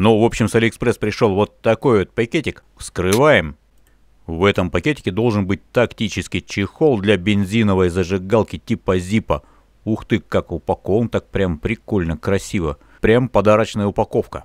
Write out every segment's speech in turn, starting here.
Ну, в общем, с Алиэкспресс пришел вот такой вот пакетик. Вскрываем. В этом пакетике должен быть тактический чехол для бензиновой зажигалки типа Зипа. Ух ты, как упакован, так прям прикольно, красиво. Прям подарочная упаковка.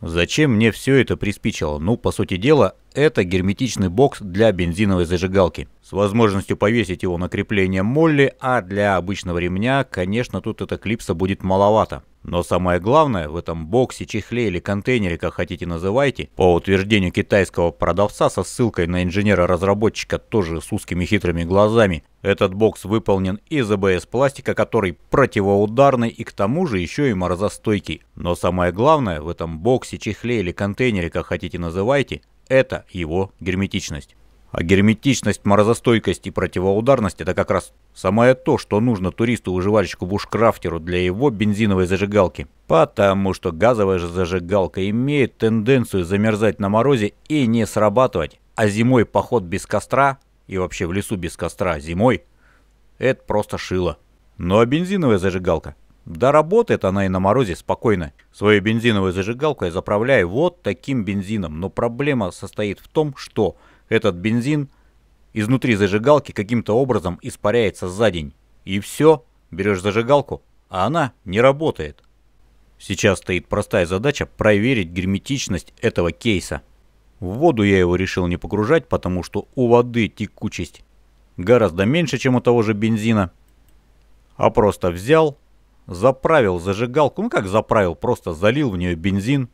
Зачем мне все это приспичило? Ну, по сути дела, это герметичный бокс для бензиновой зажигалки. С возможностью повесить его на крепление Молли, а для обычного ремня, конечно, тут эта клипса будет маловато. Но самое главное, в этом боксе, чехле или контейнере, как хотите называйте, по утверждению китайского продавца со ссылкой на инженера-разработчика, тоже с узкими хитрыми глазами, этот бокс выполнен из АБС-пластика, который противоударный и к тому же еще и морозостойкий. Но самое главное, в этом боксе, чехле или контейнере, как хотите называйте, это его герметичность. А герметичность, морозостойкость и противоударность – это как раз самое то, что нужно туристу-выживальщику-бушкрафтеру для его бензиновой зажигалки. Потому что газовая же зажигалка имеет тенденцию замерзать на морозе и не срабатывать. А зимой поход без костра, и вообще в лесу без костра зимой, это просто шило. Ну а бензиновая зажигалка? Да работает она и на морозе спокойно. Свою бензиновую зажигалку я заправляю вот таким бензином. Но проблема состоит в том, что этот бензин изнутри зажигалки каким-то образом испаряется за день. И все, берешь зажигалку, а она не работает. Сейчас стоит простая задача проверить герметичность этого кейса. В воду я его решил не погружать, потому что у воды текучесть гораздо меньше, чем у того же бензина. А просто взял, заправил зажигалку, ну как заправил, просто залил в нее бензин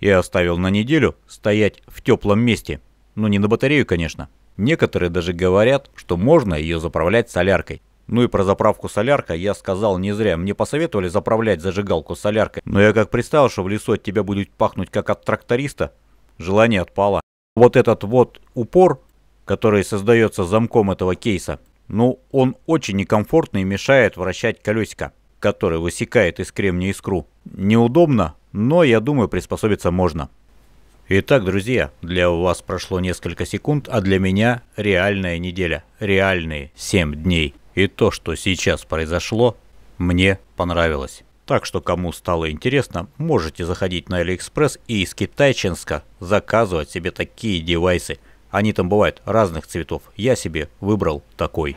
и оставил на неделю стоять в теплом месте. Ну не на батарею, конечно. Некоторые даже говорят, что можно ее заправлять соляркой. Ну и про заправку соляркой я сказал не зря. Мне посоветовали заправлять зажигалку соляркой. Но я как представил, что в лесу от тебя будет пахнуть как от тракториста, желание отпало. Вот этот вот упор, который создается замком этого кейса, ну он очень некомфортный и мешает вращать колесико, которое высекает из кремния искру. Неудобно, но я думаю приспособиться можно. Итак, друзья, для вас прошло несколько секунд, а для меня реальная неделя, реальные 7 дней. И то, что сейчас произошло, мне понравилось. Так что, кому стало интересно, можете заходить на Алиэкспресс и из Китайченска заказывать себе такие девайсы. Они там бывают разных цветов. Я себе выбрал такой.